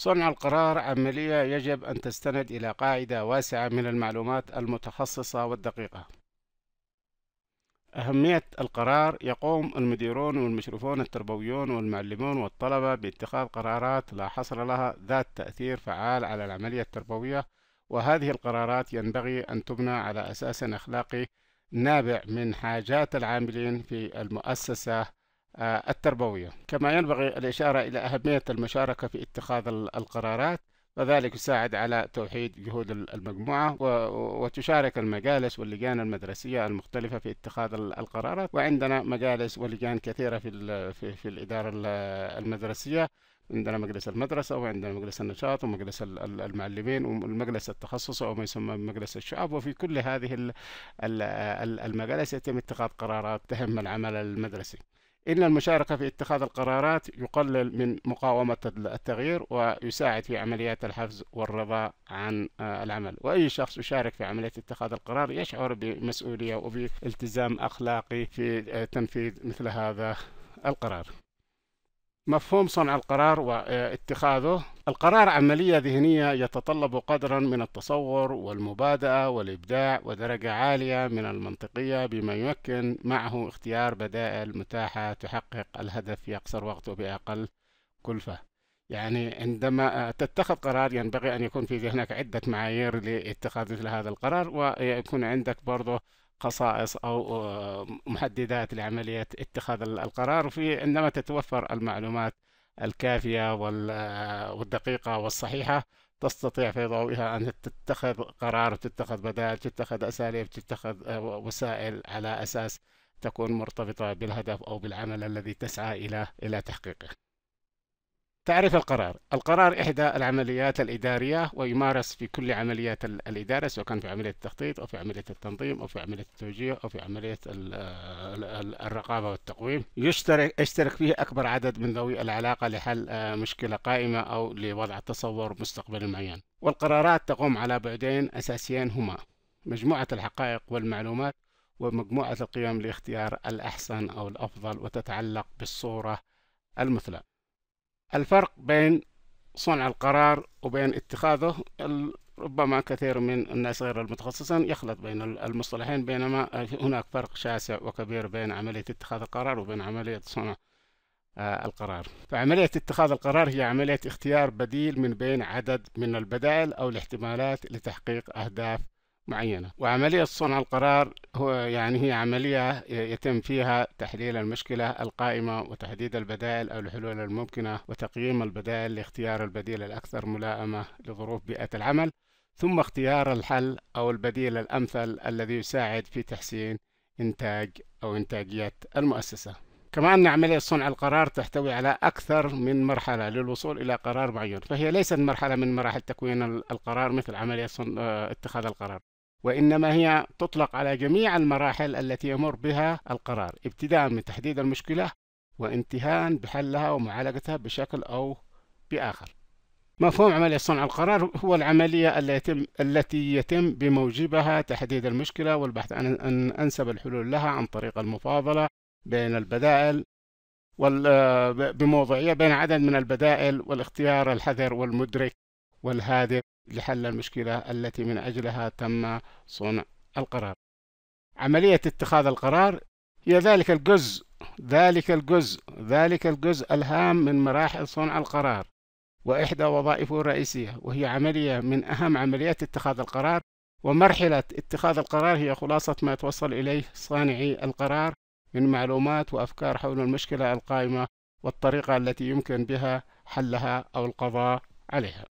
صنع القرار عملية يجب أن تستند إلى قاعدة واسعة من المعلومات المتخصصة والدقيقة أهمية القرار يقوم المديرون والمشرفون التربويون والمعلمون والطلبة باتخاذ قرارات لا حصر لها ذات تأثير فعال على العملية التربوية وهذه القرارات ينبغي أن تبنى على أساس أخلاقي نابع من حاجات العاملين في المؤسسة آه، التربوية كما ينبغي الإشارة إلى أهمية المشاركة في اتخاذ القرارات وذلك يساعد على توحيد جهود المجموعة وتشارك المجالس واللجان المدرسية المختلفة في اتخاذ القرارات وعندنا مجالس ولجان كثيرة في, في, في الإدارة المدرسية عندنا مجلس المدرسة وعندنا مجلس النشاط ومجلس المعلمين والمجلس التخصص أو ما يسمى مجلس الشعب وفي كل هذه المجالس يتم اتخاذ قرارات تهم العمل المدرسي إن المشاركة في اتخاذ القرارات يقلل من مقاومة التغيير ويساعد في عمليات الحفز والرضا عن آه، العمل وأي شخص يشارك في عملية اتخاذ القرار يشعر بمسؤولية وبالتزام أخلاقي في آه، تنفيذ مثل هذا القرار مفهوم صنع القرار واتخاذه القرار عملية ذهنية يتطلب قدرا من التصور والمبادئة والإبداع ودرجة عالية من المنطقية بما يمكن معه اختيار بدائل متاحة تحقق الهدف في أقصر وقت وبأقل كلفة يعني عندما تتخذ قرار ينبغي أن يكون في ذهنك عدة معايير لاتخاذ مثل هذا القرار ويكون عندك برضه قصائص أو محددات لعملية اتخاذ القرار وفي عندما تتوفر المعلومات الكافية والدقيقة والصحيحة تستطيع في ضوئها أن تتخذ قرار تتخذ بدائل تتخذ أساليب تتخذ آه، وسائل على أساس تكون مرتبطة بالهدف أو بالعمل الذي تسعى إلى إلى تحقيقه تعريف القرار القرار إحدى العمليات الإدارية ويمارس في كل عمليات الإدارة سواء كان في عملية التخطيط أو في عملية التنظيم أو في عملية التوجيه أو في عملية الرقابة والتقويم يشترك يشترك فيه أكبر عدد من ذوي العلاقة لحل آه، مشكلة قائمة أو لوضع تصور مستقبلي معين والقرارات تقوم على بعدين أساسيين هما مجموعة الحقائق والمعلومات ومجموعة القيم لاختيار الأحسن أو الأفضل وتتعلق بالصورة المثلى الفرق بين صنع القرار وبين اتخاذه ربما كثير من الناس غير المتخصصين يخلط بين المصطلحين بينما هناك فرق شاسع وكبير بين عملية اتخاذ القرار وبين عملية صنع آه، القرار فعملية اتخاذ القرار هي عملية اختيار بديل من بين عدد من البدائل أو الاحتمالات لتحقيق أهداف معينة وعملية صنع القرار هو يعني هي عملية يتم فيها تحليل المشكلة القائمة وتحديد البدائل أو الحلول الممكنة وتقييم البدائل لاختيار البديل الأكثر ملائمة لظروف بيئة العمل ثم اختيار الحل أو البديل الأمثل الذي يساعد في تحسين إنتاج أو إنتاجية المؤسسة كما أن عملية صنع القرار تحتوي على أكثر من مرحلة للوصول إلى قرار معين فهي ليست مرحلة من مراحل تكوين القرار مثل عملية آه، اتخاذ القرار وإنما هي تطلق على جميع المراحل التي يمر بها القرار ابتداء من تحديد المشكلة وانتهاء بحلها ومعالجتها بشكل أو بآخر مفهوم عملية صنع القرار هو العملية التي يتم بموجبها تحديد المشكلة والبحث عن أنسب الحلول لها عن طريق المفاضلة بين البدائل بموضوعية بين عدد من البدائل والاختيار الحذر والمدرك والهادف لحل المشكلة التي من أجلها تم صنع القرار عملية اتخاذ القرار هي ذلك الجزء ذلك الجزء ذلك الجزء الهام من مراحل صنع القرار وإحدى وظائفه الرئيسية وهي عملية من أهم عمليات اتخاذ القرار ومرحلة اتخاذ القرار هي خلاصة ما توصل إليه صانعي القرار من معلومات وأفكار حول المشكلة القائمة والطريقة التي يمكن بها حلها أو القضاء عليها